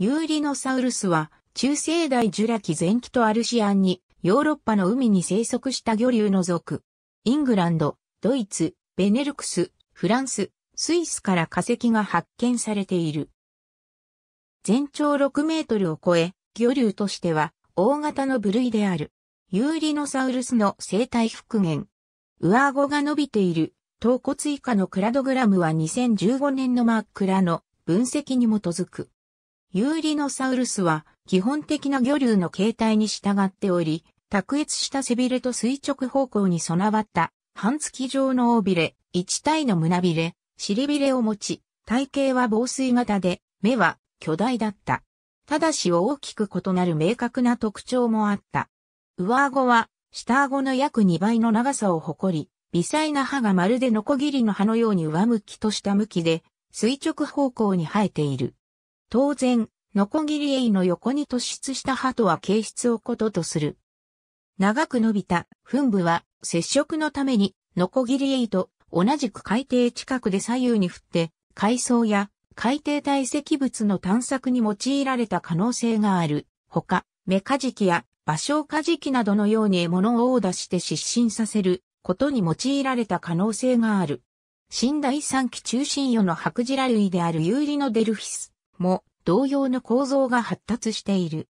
ユーリノサウルスは、中生代ジュラ紀前期とアルシアンに、ヨーロッパの海に生息した魚竜の族。イングランド、ドイツ、ベネルクス、フランス、スイスから化石が発見されている。全長6メートルを超え、魚竜としては、大型の部類である。ユーリノサウルスの生態復元。上顎が伸びている、頭骨以下のクラドグラムは2015年のマークラの分析に基づく。ユーリノサウルスは基本的な魚流の形態に従っており、卓越した背びれと垂直方向に備わった半月状の尾びれ、一体の胸びれ、尻びれを持ち、体型は防水型で、目は巨大だった。ただし大きく異なる明確な特徴もあった。上顎は下顎の約2倍の長さを誇り、微細な歯がまるでノコギリの歯のように上向きとした向きで、垂直方向に生えている。当然、ノコギリエイの横に突出した歯とは形質をこととする。長く伸びた噴部は接触のためにノコギリエイと同じく海底近くで左右に振って海藻や海底堆積物の探索に用いられた可能性がある。ほか、メカジキやバショウカジキなどのように獲物を出して失神させることに用いられた可能性がある。新第三期中心世の白ジラ類であるユーリノデルフィスも同様の構造が発達している。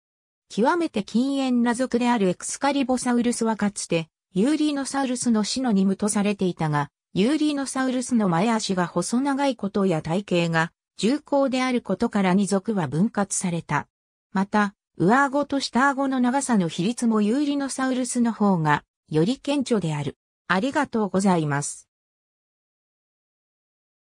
極めて禁煙な族であるエクスカリボサウルスはかつて、ユーリーノサウルスの死の任務とされていたが、ユーリーノサウルスの前足が細長いことや体型が重厚であることから2族は分割された。また、上顎と下顎の長さの比率もユーリノサウルスの方がより顕著である。ありがとうございます。